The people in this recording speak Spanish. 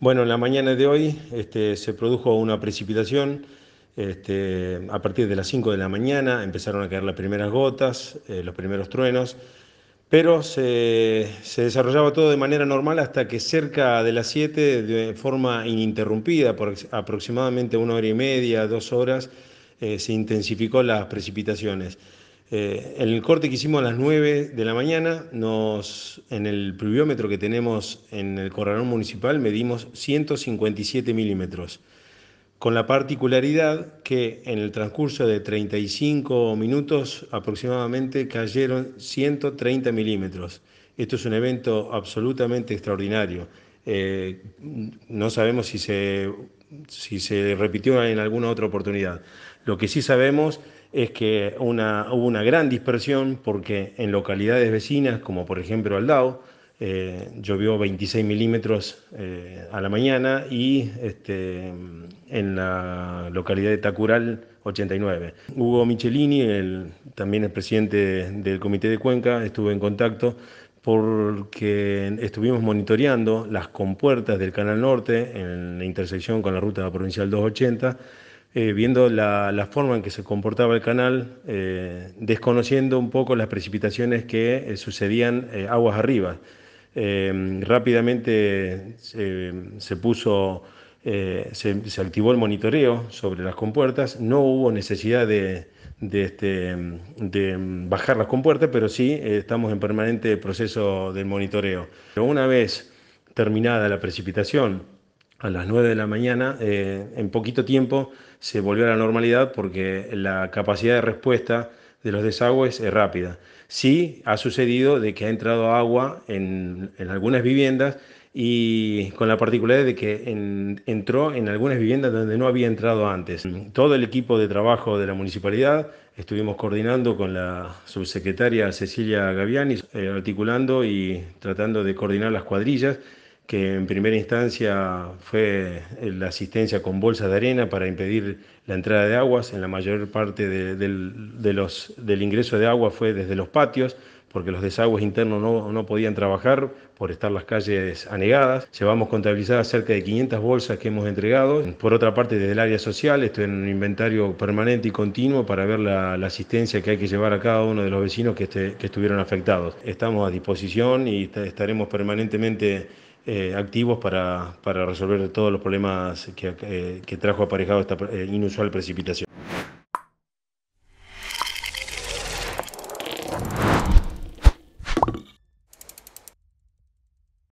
Bueno, en la mañana de hoy este, se produjo una precipitación. Este, a partir de las 5 de la mañana empezaron a caer las primeras gotas, eh, los primeros truenos, pero se, desarrollaba todo de manera normal hasta que cerca de las 7, de forma ininterrumpida, por aproximadamente una hora y media, dos horas, eh, se intensificó las precipitaciones. Eh, en el corte que hicimos a las 9 de la mañana, en el pluviómetro que tenemos en el corralón municipal medimos 157 milímetros, con la particularidad que en el transcurso de 35 minutos aproximadamente cayeron 130 milímetros. Esto es un evento absolutamente extraordinario. Eh, no sabemos si se si se repitió en alguna otra oportunidad. Lo que sí sabemos es que una, hubo una gran dispersión porque en localidades vecinas, como por ejemplo Aldao, eh, llovió 26 milímetros eh, a la mañana y este, en la localidad de Tacural 89. Hugo Michelini, el, también el presidente del Comité de Cuenca, estuvo en contacto porque estuvimos monitoreando las compuertas del Canal Norte en la intersección con la ruta provincial 280, eh, viendo la, forma en que se comportaba el canal, eh, desconociendo un poco las precipitaciones que eh, sucedían aguas arriba. rápidamente se, puso, se activó el monitoreo sobre las compuertas, no hubo necesidad de de, este, de bajar las compuertas, pero sí eh, estamos en permanente proceso del monitoreo. Una vez terminada la precipitación, a las 9 de la mañana, eh, en poquito tiempo se volvió a la normalidad porque la capacidad de respuesta de los desagües es rápida. Sí ha sucedido de que ha entrado agua en algunas viviendas y con la particularidad de que entró en algunas viviendas donde no había entrado antes. Todo el equipo de trabajo de la municipalidad estuvimos coordinando con la subsecretaria Cecilia Gaviani, eh, articulando y tratando de coordinar las cuadrillas que en primera instancia fue eh, la asistencia con bolsas de arena para impedir la entrada de aguas. En la mayor parte de, los, del ingreso de agua fue desde los patios, porque los desagües internos no, podían trabajar por estar las calles anegadas. Llevamos contabilizadas cerca de 500 bolsas que hemos entregado. Por otra parte, desde el área social, estoy en un inventario permanente y continuo para ver la, asistencia que hay que llevar a cada uno de los vecinos que, este, que estuvieron afectados. Estamos a disposición y estaremos permanentemente eh, activos para, para, resolver todos los problemas que, eh, que trajo aparejado esta eh, inusual precipitación.